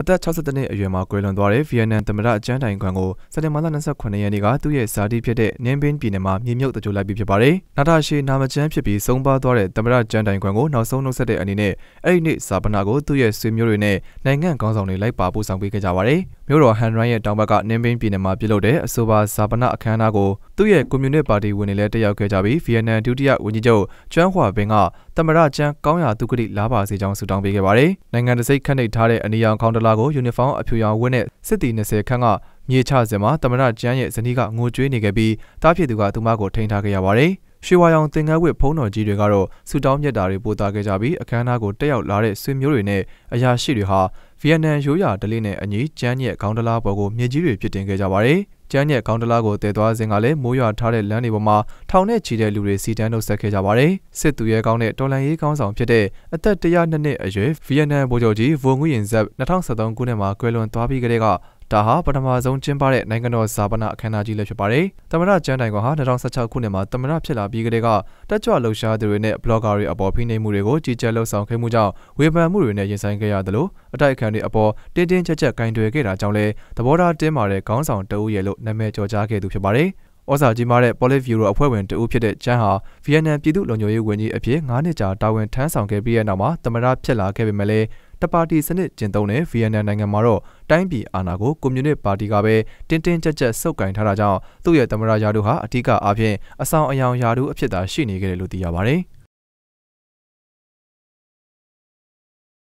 အသက်62နှစ်အရွယ်မှာကွယ်လွန်သွားတဲ့ဗီယက်နမ်သမ္မတအကျန်းတိုင်ခွန်ကိုစက်တင်ဘာလ28ရက်နေ့ကသူ့ရဲ့ဇာတိဖြစ်တဲ့နင်းပင်းပြည်နယ်မှာမြေမြုပ်တကြိုလိုက်ပြီးဖြစ်ပါတယ်။နာတာရှည်နာမကျန်းဖြစ်ပြီးဆုံးပါသွားတဲ့သမ္မတကျန်းတိုင်ခွန်ကိုနောက်ဆုံးနှုတ်ဆက်တဲ့အနေနဲ့အဲ့ဒီနေ့ဇာပနာကိုသူ့ရဲ့ဆွေမျိုးတွေနဲ့နိုင်ငံခေါင်းဆောင်တွေလိုက်ပါပို့ဆောင်ပေးခဲ့ကြပါတယ်။မြို့တော်ဟန်ရိုင်းရဲ့တောင်ဘက်ကနင်းပင်းပြည်နယ်မှာပြုလုပ်တဲ့အဆိုပါဇာပနာအခမ်းအနားကိုသူ့ရဲ့ကွန်မြူနတီပါတီဝင်တွေလည်းတက်ရောက်ခဲ့ကြပြီးဗီယက်နမ်ဒုတိယဝန်ကြီးချုပ်ကျွမ်းဟွာဘင်ကသမရကျန်းကောင်းရာသူကတိလားပါစေကြောင်းဆုတောင်းပေးခဲ့ပါတယ်။နိုင်ငံတစိခန့်နှိပ်ထားတဲ့အနီရောင်ခေါင်းတလားကိုယူနီဖောင်းအဖြူရောင်ဝတ်နဲ့စစ်တီ20ခန့်ကမြေချစင်မှာသမရကျန်းရဲ့ဇနီးကငိုကြွေးနေခဲ့ပြီးတားဖြစ်သူကသူမကိုထိန်းထားခဲ့ရပါတယ်။ရွှေဝါရောင်သင်္ကန်းဝတ်ဖုံးတော်ကြီးတွေကတော့ဆူတောင်းမြတ်တာတွေပို့သားခဲ့ကြပြီးအခမ်းအနားကိုတက်ရောက်လာတဲ့ဆွေမျိုးတွေနဲ့အရာရှိတွေဟာဗီယက်နမ်ရိုးရာဒလေးနဲ့အညီကျန်းရဲ့ခေါင်းတလားပေါ်ကိုမြေကြီးတွေပြစ်တင်ခဲ့ကြပါတယ်။ကျန်းရဲ့ခေါင်းတလားကိုတည်သွားစဉ်ကလည်းမိုးရွာထားတဲ့လမ်းတွေပေါ်မှာထောင်နဲ့ချီတဲ့လူတွေစီတန်းနှုတ်ဆက်ခဲ့ကြပါတယ်။စစ်သူရဲကောင်းတဲ့တော်လန်ရေးကောင်းဆောင်ဖြစ်တဲ့အသက်102နှစ်အရွယ်ဗီယက်နမ်ဗိုလ်ချုပ်ကြီးဗိုငွေရင်ဇက်2013ခုနှစ်မှာကွယ်လွန်သွားပြီးကတည်းကဒါဟာပထမဆုံးကျင်းပတဲ့နိုင်ငံတော်ဇာပနာအခမ်းအနားကြီးလည်းဖြစ်ပါတယ်။သမ္မတကျန်းတိုင်ကွန်ဟာ2016ခုနှစ်မှာသမ္မတဖြစ်လာပြီးကတည်းကတက်ကြွလှုပ်ရှားသူတွေနဲ့ဘလော့ဂါတွေအပေါ်ဖိနှိပ်မှုတွေကိုကြီးကြပ်လှုပ်ဆောင်ခဲ့မှုကြောင့်ဝေဖန်မှုတွေနဲ့ရင်ဆိုင်ခဲ့ရတယ်လို့အတိုက်အခံတွေအပေါ်တင်းတင်းကြပ်ကြပ်ကင်တွယ်ခဲ့တာကြောင့်လည်းသဘောထားတင်းမာတဲ့ခေါင်းဆောင်တဦးရဲ့လို့နာမည်ကျော်ကြားခဲ့သူဖြစ်ပါတယ်။ဩဇာကြီးမားတဲ့ Politburo အဖွဲ့ဝင်တဦးဖြစ်တဲ့ကျန်းဟာဗီယက်နမ်ပြည်သူ့လုံခြုံရေးဝန်ကြီးအဖြစ်9နှစ်ကြာတာဝန်ထမ်းဆောင်ခဲ့ပြီးတဲ့နောက်မှာသမ္မတဖြစ်လာခဲ့ပေမဲ့လည်းတပါတီစနစ်ကျင့်သုံးတဲ့ဗီယက်နမ်နိုင်ငံမှာတော့တိုင်းပြည်အာဏာကိုကွန်မြူနစ်ပါတီကပဲတင်းတင်းကြပ်ကြပ်ဆုပ်ကင်ထားတာကြောင့်သူ့ရဲ့သမ္မတယာတို့ဟာအထူးအားဖြင့်အဆောင်အယောင်ယာတို့အဖြစ်သာရှိနေကြတယ်လို့သိရပါတယ်။